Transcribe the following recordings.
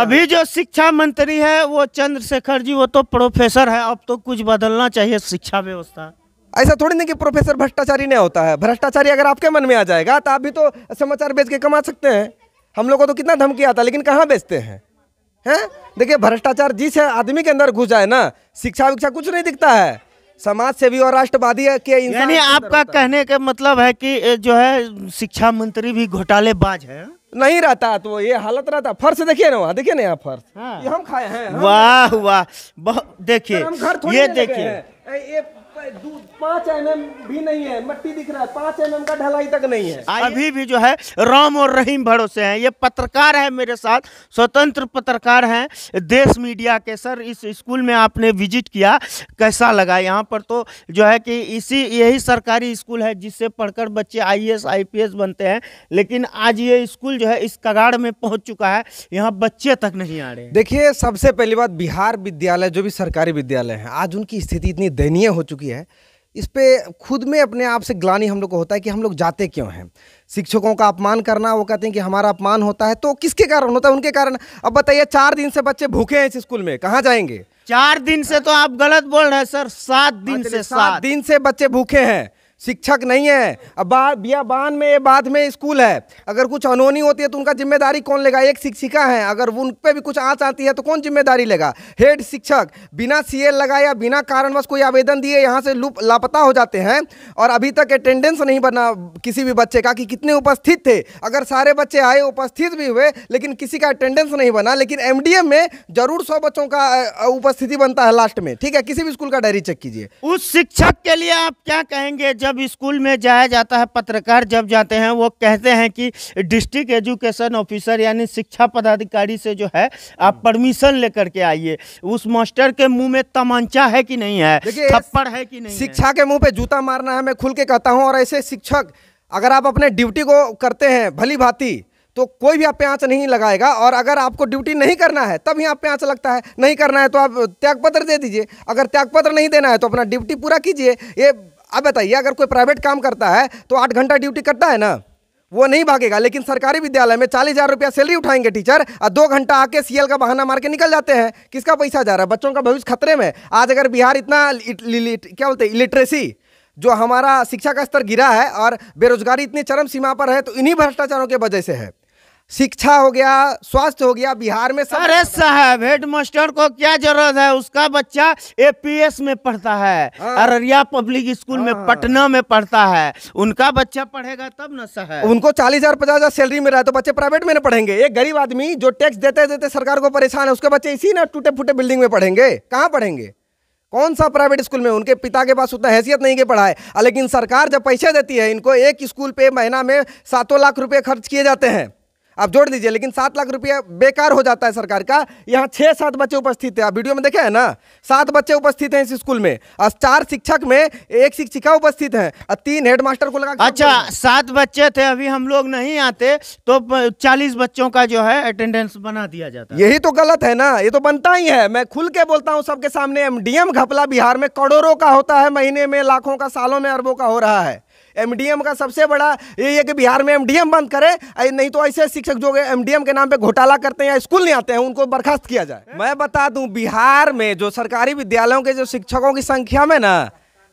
अभी जो शिक्षा मंत्री है वो चंद्रशेखर जी वो तो प्रोफेसर है अब तो कुछ बदलना चाहिए शिक्षा व्यवस्था ऐसा थोड़ी नहीं कि प्रोफेसर भ्रष्टाचारी नहीं होता है भ्रष्टाचारी अगर आपके मन में आ जाएगा तो आप भी तो समाचार बेच के कमा सकते हैं हम लोग को तो कितना धमकी आता है लेकिन कहाँ बेचते हैं हैं देखिए भ्रष्टाचार जिस आदमी के अंदर घुस जाए ना शिक्षा विक्षा कुछ नहीं दिखता है समाज सेवी और राष्ट्रवादी के यानी आपका कहने का मतलब है कि जो है शिक्षा मंत्री भी घोटालेबाज है हाँ? नहीं रहता तो ये हालत रहता फर्श देखिए ना वहाँ देखिए ना यहाँ फर्श हाँ। हम खाए हैं वाह वाह देखिए ये देखिए पाँच एम एम भी नहीं है मट्टी दिख रहा है पाँच एम एम का ढलाई तक नहीं है अभी भी जो है राम और रहीम भरोसे हैं ये पत्रकार है मेरे साथ स्वतंत्र पत्रकार हैं देश मीडिया के सर इस स्कूल में आपने विजिट किया कैसा लगा यहाँ पर तो जो है कि इसी यही सरकारी स्कूल है जिससे पढ़कर बच्चे आईएएस आईपीएस बनते हैं लेकिन आज ये स्कूल जो है इस कगाड़ में पहुँच चुका है यहाँ बच्चे तक नहीं आ रहे देखिए सबसे पहली बात बिहार विद्यालय जो भी सरकारी विद्यालय है आज उनकी स्थिति इतनी दयनीय हो चुकी है इस पर खुद में अपने आप से ग्लानी हम लोग को होता है कि हम लोग जाते क्यों हैं शिक्षकों का अपमान करना वो कहते हैं कि हमारा अपमान होता है तो किसके कारण होता है उनके कारण अब बताइए चार दिन से बच्चे भूखे हैं इस स्कूल में कहाँ जाएंगे चार दिन से तो आप गलत बोल रहे हैं सर सात हाँ, दिन से सात दिन से बच्चे भूखे हैं शिक्षक नहीं है अब बियाबान में ये बाद में स्कूल है अगर कुछ अनहोनी होती है तो उनका जिम्मेदारी कौन लेगा एक शिक्षिका है अगर उन पर भी कुछ आँच आती है तो कौन जिम्मेदारी लेगा हेड शिक्षक बिना सी लगाए या बिना कारणवश कोई आवेदन दिए यहाँ से लापता हो जाते हैं और अभी तक अटेंडेंस नहीं बना किसी भी बच्चे का कि कितने उपस्थित थे अगर सारे बच्चे आए उपस्थित भी हुए लेकिन किसी का अटेंडेंस नहीं बना लेकिन एम में जरूर सौ बच्चों का उपस्थिति बनता है लास्ट में ठीक है किसी भी स्कूल का डायरी चेक कीजिए उस शिक्षक के लिए आप क्या कहेंगे जब जब स्कूल में जाया जाता है पत्रकार जब जाते हैं वो कहते हैं कि डिस्ट्रिक्ट एजुकेशन ऑफिसर यानी शिक्षा पदाधिकारी से जो है आप परमिशन लेकर के आइए उस मास्टर के मुंह में तमंचा है कि नहीं है थप्पड़ है कि नहीं शिक्षा के मुंह पे जूता मारना है मैं खुल के कहता हूँ और ऐसे शिक्षक अगर आप अपने ड्यूटी को करते हैं भली भांति तो कोई भी आप पे आँच नहीं लगाएगा और अगर आपको ड्यूटी नहीं करना है तब ही आप पे आँच लगता है नहीं करना है तो आप त्यागपत्र दे दीजिए अगर त्यागपत्र नहीं देना है तो अपना ड्यूटी पूरा कीजिए ये अब बताइए अगर कोई प्राइवेट काम करता है तो आठ घंटा ड्यूटी करता है ना वो नहीं भागेगा लेकिन सरकारी विद्यालय में चालीस हज़ार रुपया सैलरी उठाएंगे टीचर और दो घंटा आके सीएल का बहाना मार के निकल जाते हैं किसका पैसा जा रहा है बच्चों का भविष्य खतरे में आज अगर बिहार इतना क्या बोलते हैं इलिटरेसी जो हमारा शिक्षा का स्तर गिरा है और बेरोजगारी इतनी चरम सीमा पर है तो इन्हीं भ्रष्टाचारों के वजह से है शिक्षा हो गया स्वास्थ्य हो गया बिहार में सब अरे साहब हेड मास्टर को क्या जरूरत है उसका बच्चा एपीएस में पढ़ता है हाँ। अररिया पब्लिक स्कूल में हाँ। पटना में पढ़ता है उनका बच्चा पढ़ेगा तब ना साहब उनको चालीस हजार पचास हजार सैलरी मिल रहा है तो बच्चे प्राइवेट में ना पढ़ेंगे एक गरीब आदमी जो टैक्स देते देते सरकार को परेशान है उसके बच्चे इसी ना टूटे फूटे बिल्डिंग में पढ़ेंगे कहाँ पढ़ेंगे कौन सा प्राइवेट स्कूल में उनके पिता के पास उतना हैसियत नहीं के पढ़ाए लेकिन सरकार जब पैसे देती है इनको एक स्कूल पे महीना में सातों लाख रुपए खर्च किए जाते हैं आप जोड़ लीजिए लेकिन सात लाख रुपया बेकार हो जाता है सरकार का यहाँ छः सात बच्चे उपस्थित हैं आप वीडियो में देखे हैं ना सात बच्चे उपस्थित हैं इस स्कूल में और चार शिक्षक में एक शिक्षिका उपस्थित हैं और तीन हेडमास्टर को लगा अच्छा सात बच्चे थे अभी हम लोग नहीं आते तो चालीस बच्चों का जो है अटेंडेंस बना दिया जाता यही तो गलत है ना ये तो बनता ही है मैं खुल के बोलता हूँ सबके सामने एम घपला बिहार में करोड़ों का होता है महीने में लाखों का सालों में अरबों का हो रहा है एमडीएम का सबसे बड़ा ये है कि बिहार में एमडीएम बंद करे नहीं तो ऐसे शिक्षक जो एमडीएम के नाम पे घोटाला करते हैं या स्कूल नहीं आते हैं उनको बर्खास्त किया जाए मैं बता दूं बिहार में जो सरकारी विद्यालयों के जो शिक्षकों की संख्या में ना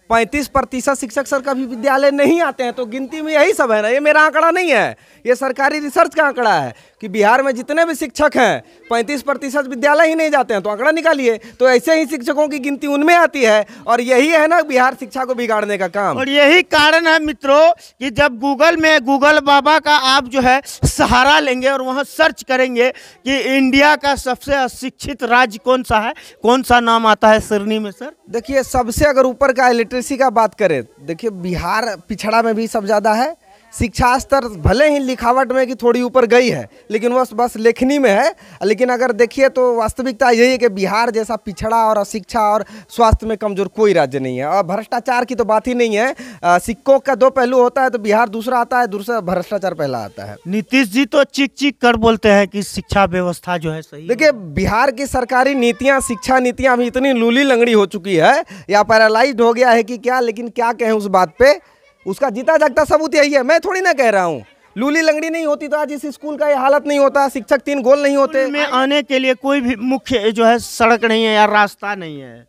पैंतीस प्रतिशत शिक्षक सर कभी विद्यालय नहीं आते हैं तो गिनती में यही सब है ना ये मेरा आंकड़ा नहीं है ये सरकारी रिसर्च का आंकड़ा है कि बिहार में जितने भी शिक्षक हैं पैंतीस प्रतिशत विद्यालय ही नहीं जाते हैं तो आंकड़ा निकालिए तो ऐसे ही शिक्षकों की गिनती उनमें आती है और यही है ना बिहार शिक्षा को बिगाड़ने का काम और यही कारण है मित्रों कि जब गूगल में गूगल बाबा का आप जो है सहारा लेंगे और वहाँ सर्च करेंगे कि इंडिया का सबसे अशिक्षित राज्य कौन सा है कौन सा नाम आता है सिरनी में सर देखिए सबसे अगर ऊपर का इलेक्ट्रिक लिटरेसी का बात करें देखिए बिहार पिछड़ा में भी सब ज़्यादा है शिक्षा स्तर भले ही लिखावट में कि थोड़ी ऊपर गई है लेकिन वह बस लेखनी में है लेकिन अगर देखिए तो वास्तविकता यही है कि बिहार जैसा पिछड़ा और शिक्षा और स्वास्थ्य में कमज़ोर कोई राज्य नहीं है और भ्रष्टाचार की तो बात ही नहीं है सिक्कों का दो पहलू होता है तो बिहार दूसरा आता है दूसरा भ्रष्टाचार पहला आता है नीतीश जी तो चिक चिक कर बोलते हैं कि शिक्षा व्यवस्था जो है सही देखिए बिहार की सरकारी नीतियाँ शिक्षा नीतियाँ अभी इतनी लूली लंगड़ी हो चुकी है या पैरालाइज हो गया है कि क्या लेकिन क्या कहें उस बात पर उसका जीता जागता सबूत यही है मैं थोड़ी ना कह रहा हूँ लूली लंगड़ी नहीं होती तो आज इस स्कूल का ये हालत नहीं होता शिक्षक तीन गोल नहीं होते मैं आने के लिए कोई भी मुख्य जो है सड़क नहीं है या रास्ता नहीं है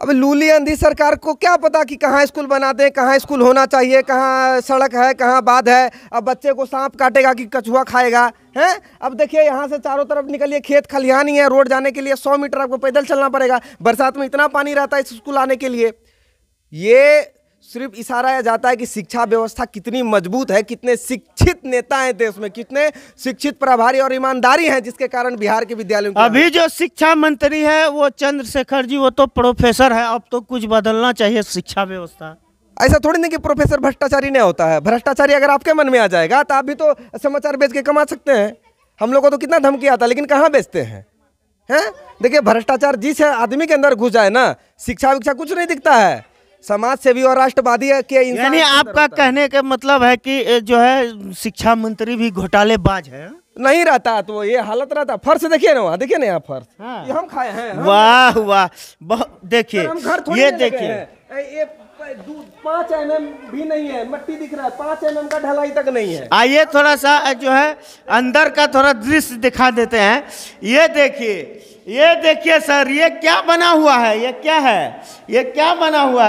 अब लूली अंधी सरकार को क्या पता कि कहाँ स्कूल बनाते हैं कहाँ स्कूल होना चाहिए कहाँ सड़क है कहाँ बाध है अब बच्चे को सांप काटेगा कि कछुआ खाएगा हैं अब देखिए यहाँ से चारों तरफ निकलिए खेत खलिहान ही है रोड जाने के लिए सौ मीटर आपको पैदल चलना पड़ेगा बरसात में इतना पानी रहता है इस स्कूल आने के लिए ये सिर्फ इशारा जाता है कि शिक्षा व्यवस्था कितनी मजबूत है कितने शिक्षित नेता हैं देश में कितने शिक्षित प्रभारी और ईमानदारी हैं जिसके कारण बिहार के विद्यालयों अभी जो शिक्षा मंत्री है वो चंद्रशेखर जी वो तो प्रोफेसर है अब तो कुछ बदलना चाहिए शिक्षा व्यवस्था ऐसा थोड़ी नहीं कि प्रोफेसर भ्रष्टाचारी नहीं होता है भ्रष्टाचारी अगर आपके मन में आ जाएगा तो आप भी तो समाचार बेच के कमा सकते हैं हम लोग को तो कितना धमकी आता लेकिन कहाँ बेचते हैं हैं देखिए भ्रष्टाचार जिस आदमी के अंदर घुस जाए ना शिक्षा विक्षा कुछ नहीं दिखता है समाज सेवी और राष्ट्रवादी के यानी आपका कहने का मतलब है कि जो है शिक्षा मंत्री भी घोटाले बाज है नहीं रहता तो ये हालत रहता फर्श देखिए ना वहाँ देखिए ना यहाँ फर्श हाँ। हम खाए हैं वाह वाह देखिए ये देखिए पाँच एम भी नहीं है मट्टी दिख रहा है पाँच एम का ढलाई तक नहीं है आइए थोड़ा सा जो है अंदर का थोड़ा दृश्य दिखा देते हैं ये देखिए ये देखिए सर ये क्या बना हुआ है ये क्या है ये क्या बना हुआ है